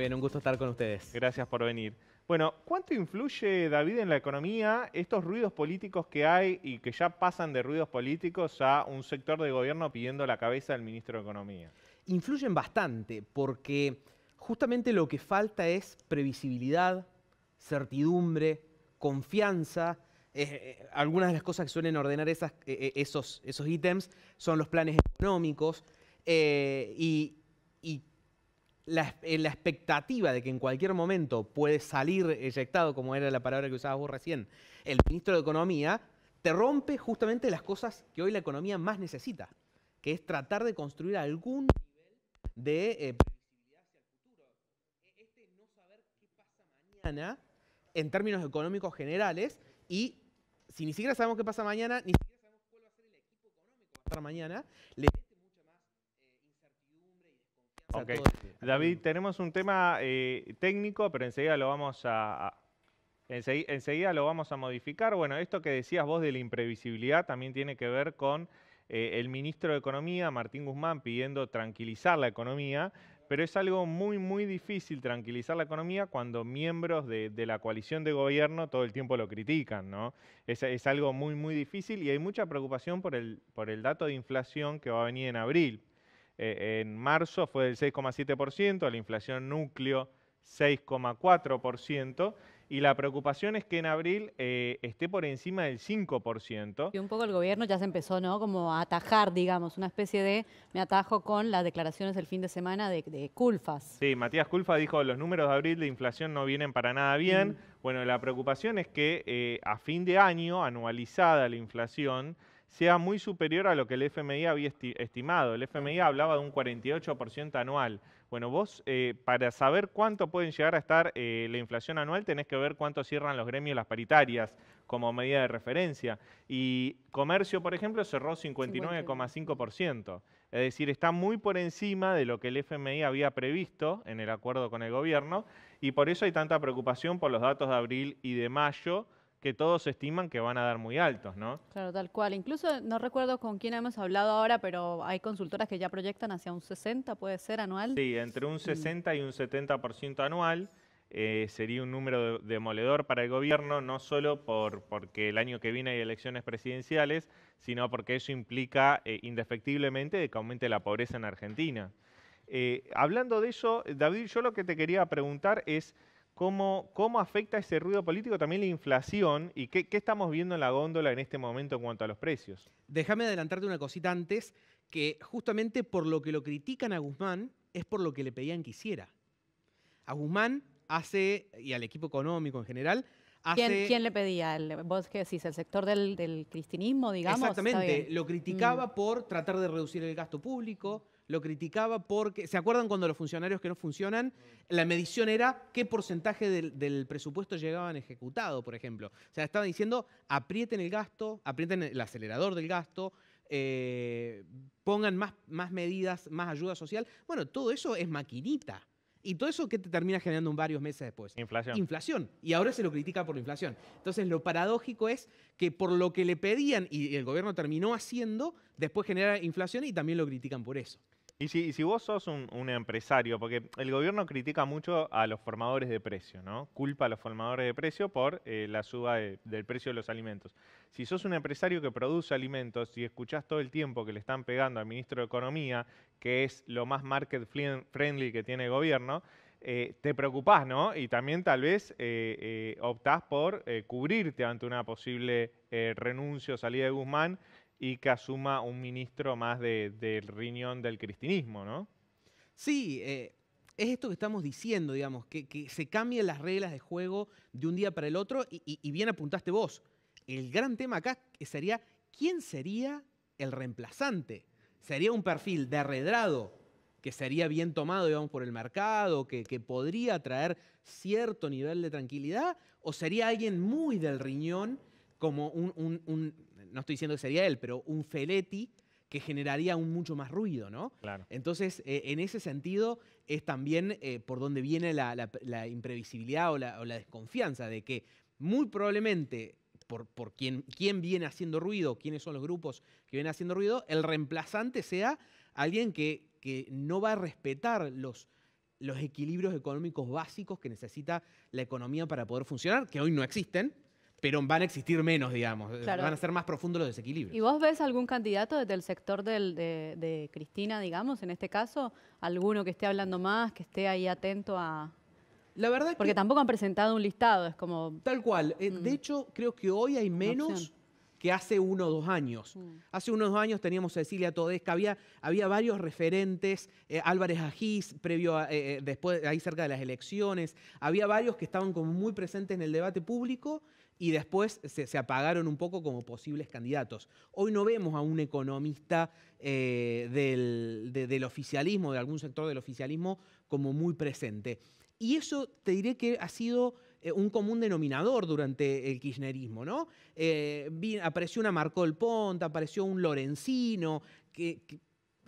Bien, un gusto estar con ustedes. Gracias por venir. Bueno, ¿cuánto influye, David, en la economía estos ruidos políticos que hay y que ya pasan de ruidos políticos a un sector de gobierno pidiendo la cabeza del ministro de Economía? Influyen bastante, porque justamente lo que falta es previsibilidad, certidumbre, confianza. Eh, eh, algunas de las cosas que suelen ordenar esas, eh, esos, esos ítems son los planes económicos y eh, la, expectativa de que en cualquier momento puede salir eyectado, como era la palabra que usabas vos recién, el ministro de Economía, te rompe justamente las cosas que hoy la economía más necesita, que es tratar de construir algún nivel de eh, previsibilidad hacia el futuro. Este no saber qué pasa mañana en términos económicos generales y si ni siquiera sabemos qué pasa mañana, ni siquiera sabemos cuál va a ser el equipo económico que va a estar mañana, le este David, tenemos un tema eh, técnico, pero enseguida lo vamos a, enseguida lo vamos a modificar. Bueno, esto que decías vos de la imprevisibilidad también tiene que ver con eh, el ministro de Economía, Martín Guzmán, pidiendo tranquilizar la economía, pero es algo muy, muy difícil tranquilizar la economía cuando miembros de, la coalición de gobierno todo el tiempo lo critican, ¿no? Es, algo muy, muy difícil y hay mucha preocupación por el, por el dato de inflación que va a venir en abril. Eh, en marzo fue del 6,7%, la inflación núcleo 6,4%, y la preocupación es que en abril eh, esté por encima del 5%. Y un poco el gobierno ya se empezó, ¿no? Como a atajar, digamos, una especie de, me atajo con las declaraciones del fin de semana de, de Culfas. Sí, Matías Culfas dijo, los números de abril de inflación no vienen para nada bien. Mm. Bueno, la preocupación es que eh, a fin de año, anualizada la inflación, sea muy superior a lo que el FMI había estimado. El FMI hablaba de un 48% anual. Bueno, vos eh, para saber cuánto pueden llegar a estar eh, la inflación anual tenés que ver cuánto cierran los gremios las paritarias como medida de referencia. Y comercio, por ejemplo, cerró 59,5%. Es decir, está muy por encima de lo que el FMI había previsto en el acuerdo con el gobierno y por eso hay tanta preocupación por los datos de abril y de mayo que todos estiman que van a dar muy altos, ¿no? Claro, tal cual. Incluso no recuerdo con quién hemos hablado ahora, pero hay consultoras que ya proyectan hacia un 60, puede ser anual. Sí, entre un 60 y un 70% anual. Eh, sería un número demoledor para el gobierno, no solo por, porque el año que viene hay elecciones presidenciales, sino porque eso implica eh, indefectiblemente que aumente la pobreza en Argentina. Eh, hablando de eso, David, yo lo que te quería preguntar es, cómo, afecta ese ruido político también la inflación y qué, estamos viendo en la góndola en este momento en cuanto a los precios. Déjame adelantarte una cosita antes, que justamente por lo que lo critican a Guzmán es por lo que le pedían que hiciera. A Guzmán hace, y al equipo económico en general, hace... ¿Quién, le pedía? ¿Vos qué decís? ¿El sector del, cristinismo, digamos? Exactamente, lo criticaba mm. por tratar de reducir el gasto público, lo criticaba porque, ¿se acuerdan cuando los funcionarios que no funcionan, la medición era qué porcentaje del, presupuesto llegaban ejecutado, por ejemplo? O sea, estaban diciendo, aprieten el gasto, aprieten el acelerador del gasto, eh, pongan más, medidas, más ayuda social. Bueno, todo eso es maquinita. Y todo eso que te termina generando varios meses después. Inflación. Inflación. Y ahora se lo critica por la inflación. Entonces, lo paradójico es que por lo que le pedían y el gobierno terminó haciendo, después genera inflación y también lo critican por eso. Y si, vos sos un, empresario, porque el gobierno critica mucho a los formadores de precio, ¿no? Culpa a los formadores de precio por eh, la suba del precio de los alimentos. Si sos un empresario que produce alimentos y escuchás todo el tiempo que le están pegando al ministro de Economía, que es lo más market friendly que tiene el gobierno, eh, te preocupás, ¿no? Y también tal vez eh, optás por cubrirte ante una posible renuncia o salida de Guzmán y que asuma un ministro más del riñón del cristinismo, ¿no? Sí, eh, es esto que estamos diciendo, digamos, que, se cambien las reglas de juego de un día para el otro y, bien apuntaste vos. El gran tema acá sería, ¿quién sería el reemplazante? Sería un perfil de arredrado, que sería bien tomado, digamos, por el mercado, que, podría traer cierto nivel de tranquilidad, o sería alguien muy del riñón, como un no estoy diciendo que sería él, pero un Feletti que generaría un mucho más ruido, ¿no? Entonces, eh, en ese sentido, es también eh, por donde viene la, imprevisibilidad o la, desconfianza de que muy probablemente, por, quién, viene haciendo ruido, quiénes son los grupos que vienen haciendo ruido, el reemplazante sea alguien que, no va a respetar los, los equilibrios económicos básicos que necesita la economía para poder funcionar, que hoy no existen, pero van a existir menos, digamos. Van a ser más profundos los desequilibrios. ¿Y vos ves algún candidato desde el sector de, Cristina, digamos, en este caso? ¿Alguno que esté hablando más, que esté ahí atento a...? La verdad Porque que... tampoco han presentado un listado, es como... Tal cual. Eh, mm. De hecho, creo que hoy hay menos que hace uno o dos años. Mm. Hace unos años teníamos Cecilia Todesca, había, había varios referentes, eh, Álvarez Ajís, previo eh, después, ahí cerca de las elecciones, había varios que estaban como muy presentes en el debate público y después se, apagaron un poco como posibles candidatos. Hoy no vemos a un economista eh, del, oficialismo, de algún sector del oficialismo, como muy presente. Y eso te diré que ha sido eh, un común denominador durante el kirchnerismo, ¿no? Eh, apareció una Marcol Ponta, apareció un Lorenzino, que,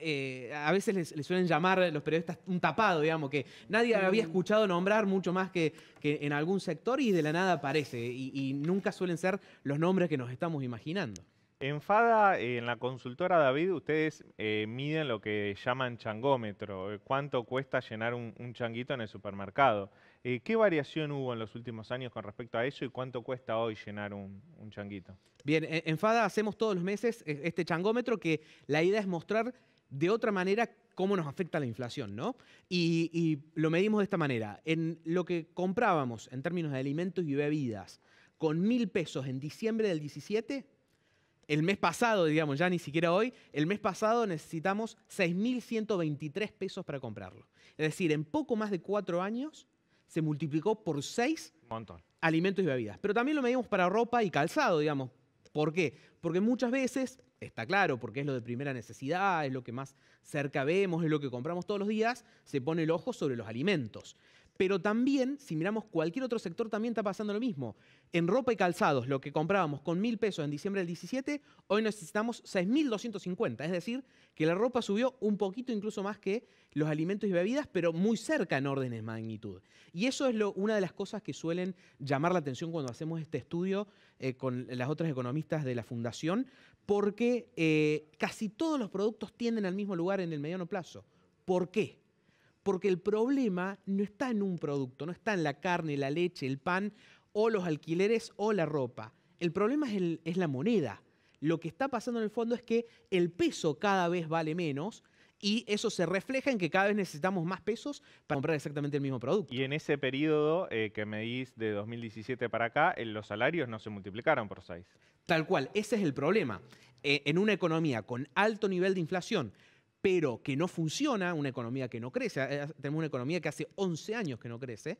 eh, a veces les, suelen llamar los periodistas un tapado, digamos, que nadie había mm. escuchado nombrar mucho más que, en algún sector y de la nada aparece. Y, nunca suelen ser los nombres que nos estamos imaginando. En FADA, eh, en la consultora David, ustedes eh, miden lo que llaman changómetro, cuánto cuesta llenar un, changuito en el supermercado. ¿Qué variación hubo en los últimos años con respecto a eso y cuánto cuesta hoy llenar un, un changuito? Bien, e, en FADA hacemos todos los meses este changómetro que la idea es mostrar de otra manera cómo nos afecta la inflación, ¿no? Y, lo medimos de esta manera. En lo que comprábamos en términos de alimentos y bebidas con mil pesos en diciembre del 17, el mes pasado, digamos, ya ni siquiera hoy, el mes pasado necesitamos 6.123 pesos para comprarlo. Es decir, en poco más de cuatro años se multiplicó por seis alimentos y bebidas. Pero también lo medimos para ropa y calzado, digamos. ¿Por qué? Porque muchas veces está claro, porque es lo de primera necesidad, es lo que más cerca vemos, es lo que compramos todos los días, se pone el ojo sobre los alimentos. Pero también, si miramos cualquier otro sector, también está pasando lo mismo. En ropa y calzados, lo que comprábamos con mil pesos en diciembre del 17, hoy necesitamos 6.250. Es decir, que la ropa subió un poquito incluso más que los alimentos y bebidas, pero muy cerca en órdenes de magnitud. Y eso es lo, una de las cosas que suelen llamar la atención cuando hacemos este estudio eh, con las otras economistas de la Fundación, porque eh, casi todos los productos tienden al mismo lugar en el mediano plazo. ¿Por qué? Porque el problema no está en un producto, no está en la carne, la leche, el pan o los alquileres o la ropa. El problema es la moneda. Lo que está pasando en el fondo es que el peso cada vez vale menos y eso se refleja en que cada vez necesitamos más pesos para comprar exactamente el mismo producto. Y en ese periodo eh, que me de 2017 para acá, eh, los salarios no se multiplicaron por 6. Tal cual, ese es el problema. Eh, en una economía con alto nivel de inflación, pero que no funciona, una economía que no crece, tenemos una economía que hace 11 años que no crece,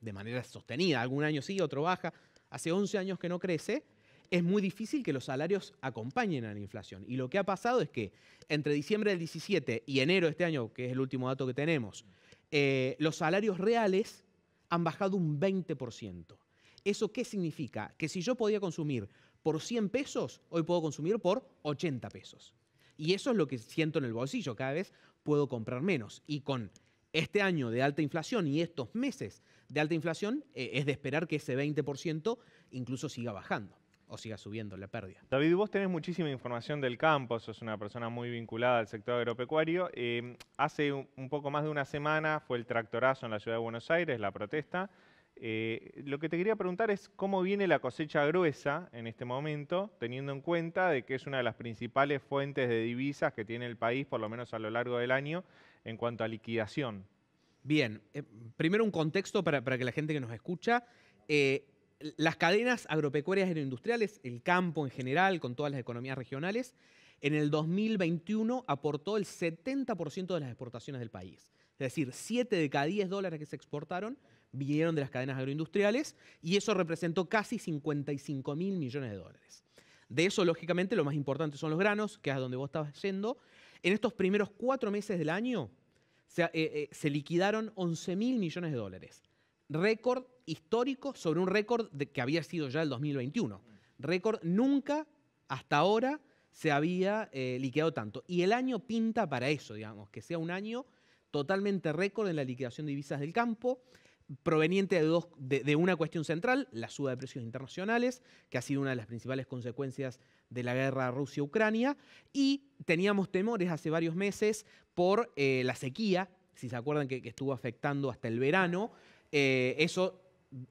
de manera sostenida, algún año sí, otro baja, hace 11 años que no crece, es muy difícil que los salarios acompañen a la inflación. Y lo que ha pasado es que entre diciembre del 17 y enero de este año, que es el último dato que tenemos, eh, los salarios reales han bajado un 20%. ¿Eso qué significa? Que si yo podía consumir por 100 pesos, hoy puedo consumir por 80 pesos. Y eso es lo que siento en el bolsillo. Cada vez puedo comprar menos. Y con este año de alta inflación y estos meses de alta inflación, eh, es de esperar que ese 20% incluso siga bajando o siga subiendo la pérdida. David, vos tenés muchísima información del campo, sos una persona muy vinculada al sector agropecuario. Em, hace un poco más de una semana fue el tractorazo en la ciudad de Buenos Aires, la protesta. Eh, lo que te quería preguntar es cómo viene la cosecha gruesa en este momento, teniendo en cuenta de que es una de las principales fuentes de divisas que tiene el país, por lo menos a lo largo del año, en cuanto a liquidación. Bien, eh, primero un contexto para, que la gente que nos escucha. Eh, las cadenas agropecuarias agroindustriales, el campo en general, con todas las economías regionales, en el 2021 aportó el 70% de las exportaciones del país. Es decir, 7 de cada 10 dólares que se exportaron vinieron de las cadenas agroindustriales y eso representó casi 55 mil millones de dólares. De eso, lógicamente, lo más importante son los granos, que es a donde vos estabas yendo. En estos primeros cuatro meses del año se, eh, eh, se liquidaron 11 mil millones de dólares. Récord histórico sobre un récord que había sido ya el 2021. Récord nunca hasta ahora se había eh, liquidado tanto. Y el año pinta para eso, digamos, que sea un año totalmente récord en la liquidación de divisas del campo, proveniente de, de, una cuestión central, la suba de precios internacionales, que ha sido una de las principales consecuencias de la guerra Rusia-Ucrania, y teníamos temores hace varios meses por eh, la sequía, si se acuerdan que, estuvo afectando hasta el verano, eh, eso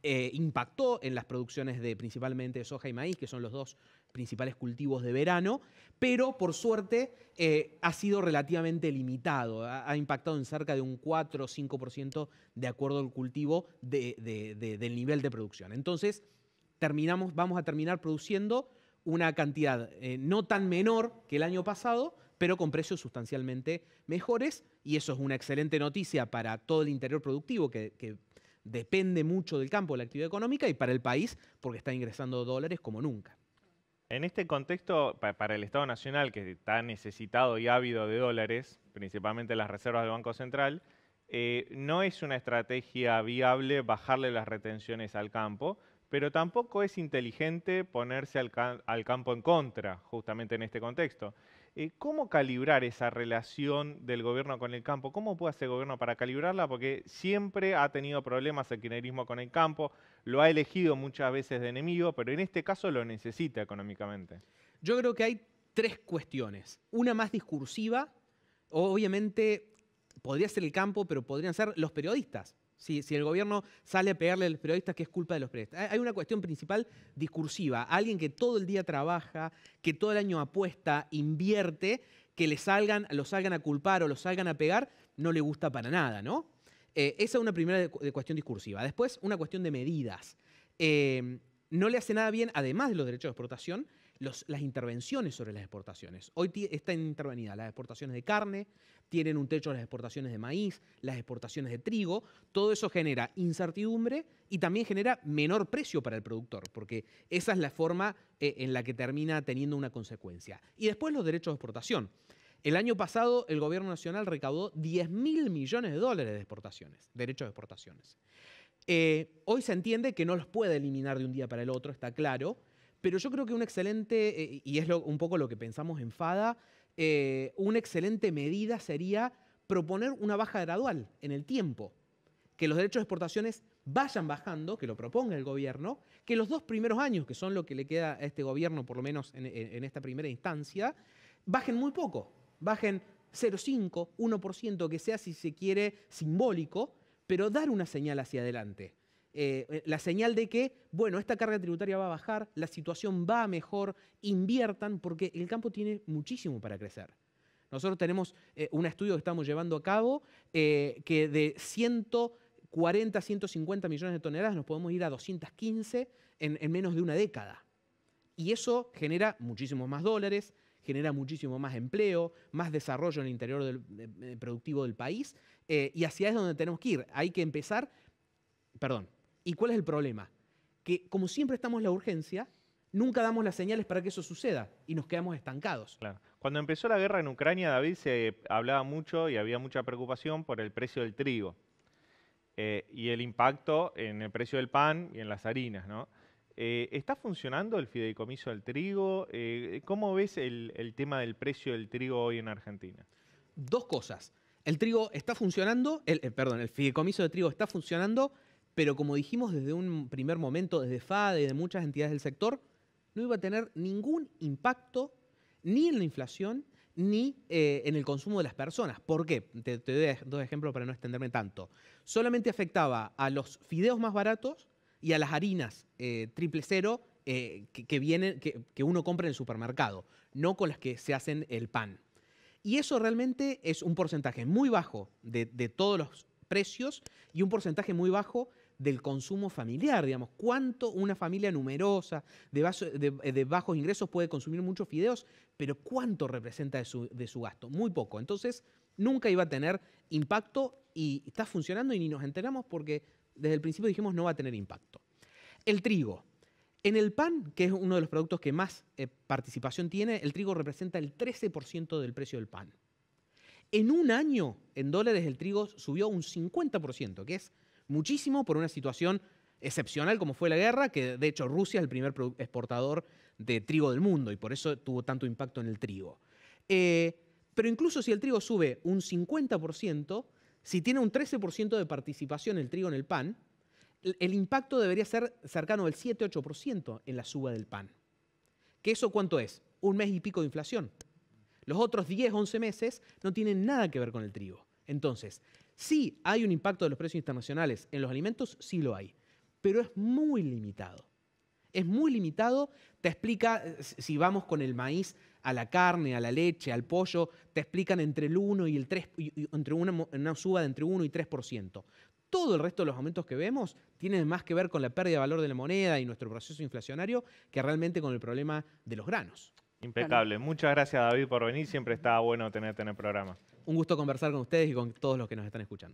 eh, impactó en las producciones de principalmente soja y maíz, que son los dos principales cultivos de verano, pero por suerte eh, ha sido relativamente limitado, ha, impactado en cerca de un 4 o 5% de acuerdo al cultivo del nivel de producción. Entonces, terminamos, vamos a terminar produciendo una cantidad eh, no tan menor que el año pasado, pero con precios sustancialmente mejores, y eso es una excelente noticia para todo el interior productivo que, que depende mucho del campo de la actividad económica y para el país porque está ingresando dólares como nunca. En este contexto, para el Estado Nacional, que está necesitado y ávido de dólares, principalmente las reservas del Banco Central, eh, no es una estrategia viable bajarle las retenciones al campo, pero tampoco es inteligente ponerse al, campo en contra, justamente en este contexto. Eh, ¿Cómo calibrar esa relación del gobierno con el campo? ¿Cómo puede hacer el gobierno para calibrarla? Porque siempre ha tenido problemas el kirchnerismo con el campo, lo ha elegido muchas veces de enemigo, pero en este caso lo necesita económicamente. Yo creo que hay tres cuestiones. Una más discursiva, obviamente podría ser el campo, pero podrían ser los periodistas. Si, el gobierno sale a pegarle a los periodistas, que es culpa de los periodistas. Hay una cuestión principal discursiva. Alguien que todo el día trabaja, que todo el año apuesta, invierte, que le salgan, lo salgan a culpar o lo salgan a pegar, no le gusta para nada, ¿no? Eh, esa es una primera cuestión discursiva. Después, una cuestión de medidas. Eh, no le hace nada bien, además de los derechos de exportación, las intervenciones sobre las exportaciones. Hoy están intervenidas las exportaciones de carne, tienen un techo las exportaciones de maíz, las exportaciones de trigo. Todo eso genera incertidumbre y también genera menor precio para el productor, porque esa es la forma eh, en la que termina teniendo una consecuencia. Y después los derechos de exportación. El año pasado el gobierno nacional recaudó 10 mil millones de dólares de exportaciones, derechos de exportaciones. Eh, hoy se entiende que no los puede eliminar de un día para el otro, está claro, pero yo creo que un excelente, eh, y es un poco lo que pensamos en FADA, eh, una excelente medida sería proponer una baja gradual en el tiempo. Que los derechos de exportaciones vayan bajando, que lo proponga el gobierno, que los dos primeros años, que son lo que le queda a este gobierno, por lo menos en esta primera instancia, bajen muy poco, bajen 0,5, 1%, que sea si se quiere simbólico, pero dar una señal hacia adelante. Eh, eh, la señal de que, bueno, esta carga tributaria va a bajar, la situación va a mejor, inviertan, porque el campo tiene muchísimo para crecer. Nosotros tenemos eh, un estudio que estamos llevando a cabo que de 140, 150 millones de toneladas nos podemos ir a 215 en, menos de una década. Y eso genera muchísimos más dólares, genera muchísimo más empleo, más desarrollo en el interior productivo del país, y hacia ahí es donde tenemos que ir. Hay que empezar, perdón, ¿Y cuál es el problema? Que como siempre estamos en la urgencia, nunca damos las señales para que eso suceda y nos quedamos estancados. Cuando empezó la guerra en Ucrania, David, se hablaba mucho y había mucha preocupación por el precio del trigo eh, y el impacto en el precio del pan y en las harinas. Eh, ¿Está funcionando el fideicomiso del trigo? Eh, ¿Cómo ves el, tema del precio del trigo hoy en Argentina? Dos cosas. El trigo está funcionando, el, perdón, el fideicomiso de trigo está funcionando pero como dijimos desde un primer momento, desde FADE y de muchas entidades del sector, no iba a tener ningún impacto ni en la inflación ni eh, en el consumo de las personas. ¿Por qué? Te, doy dos ejemplos para no extenderme tanto. Solamente afectaba a los fideos más baratos y a las harinas eh, triple cero eh, que, uno compra en el supermercado, no con las que se hacen el pan. Y eso realmente es un porcentaje muy bajo de todos los precios y un porcentaje muy bajo del consumo familiar, digamos, cuánto una familia numerosa eh, de, bajos ingresos puede consumir muchos fideos, pero cuánto representa de su, gasto, muy poco. Entonces, nunca iba a tener impacto y está funcionando y ni nos enteramos porque desde el principio dijimos no va a tener impacto. El trigo. En el pan, que es uno de los productos que más eh, participación tiene, el trigo representa el 13% del precio del pan. En un año, en dólares, el trigo subió un 50%, que es muchísimo por una situación excepcional como fue la guerra, que de hecho Rusia es el primer exportador de trigo del mundo y por eso tuvo tanto impacto en el trigo. Eh, pero incluso si el trigo sube un 50%, si tiene un 13% de participación el trigo en el pan, el impacto debería ser cercano al 7-8% en la suba del pan. ¿Que eso cuánto es? Un mes y pico de inflación. Los otros 10, 11 meses no tienen nada que ver con el trigo. Entonces, Sí, hay un impacto de los precios internacionales en los alimentos, sí lo hay, pero es muy limitado. Es muy limitado, te explica, eh, si vamos con el maíz a la carne, a la leche, al pollo, te explican entre el 1 y el 3, entre una, una suba de entre 1 y 3%. Todo el resto de los aumentos que vemos tienen más que ver con la pérdida de valor de la moneda y nuestro proceso inflacionario que realmente con el problema de los granos. Impecable. Muchas gracias, David, por venir. Siempre está bueno tenerte en el programa. Un gusto conversar con ustedes y con todos los que nos están escuchando.